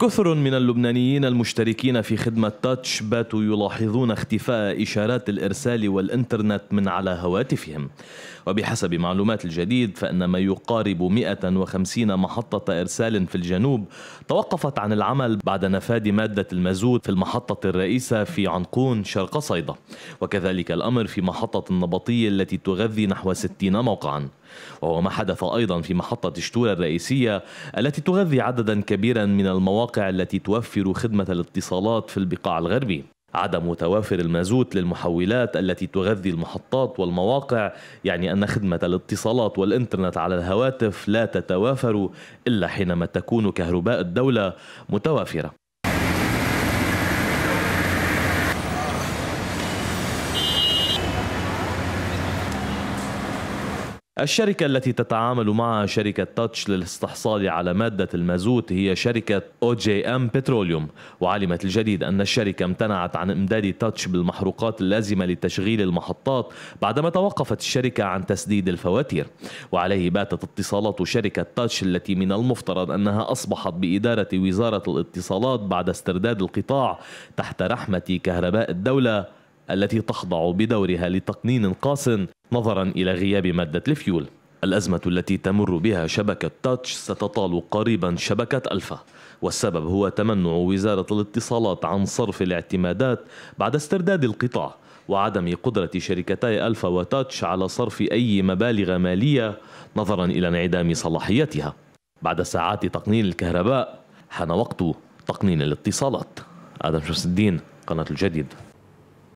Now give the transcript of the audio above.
كثر من اللبنانيين المشتركين في خدمة تاتش باتوا يلاحظون اختفاء إشارات الإرسال والإنترنت من على هواتفهم وبحسب معلومات الجديد فإن ما يقارب 150 محطة إرسال في الجنوب توقفت عن العمل بعد نفاد مادة المازوت في المحطة الرئيسة في عنقون شرق صيدا وكذلك الأمر في محطة النبطية التي تغذي نحو 60 موقعاً وهو ما حدث أيضا في محطة شتورة الرئيسية التي تغذي عددا كبيرا من المواقع التي توفر خدمة الاتصالات في البقاع الغربي عدم توافر المازوت للمحولات التي تغذي المحطات والمواقع يعني ان خدمه الاتصالات والانترنت على الهواتف لا تتوافر الا حينما تكون كهرباء الدوله متوافره الشركة التي تتعامل معها شركة تاتش للاستحصال على مادة المازوت هي شركة او جي ام بتروليوم وعلمت الجديد أن الشركة امتنعت عن إمداد تاتش بالمحروقات اللازمة لتشغيل المحطات بعدما توقفت الشركة عن تسديد الفواتير وعليه باتت اتصالات شركة تاتش التي من المفترض أنها أصبحت بإدارة وزارة الاتصالات بعد استرداد القطاع تحت رحمة كهرباء الدولة التي تخضع بدورها لتقنين قاس نظرا إلى غياب مادة الفيول الأزمة التي تمر بها شبكة تاتش ستطال قريبا شبكة ألفا والسبب هو تمنع وزارة الاتصالات عن صرف الاعتمادات بعد استرداد القطاع وعدم قدرة شركتي ألفا وتاتش على صرف أي مبالغ مالية نظرا إلى انعدام صلاحيتها بعد ساعات تقنين الكهرباء حان وقت تقنين الاتصالات آدم شمس الدين قناة الجديد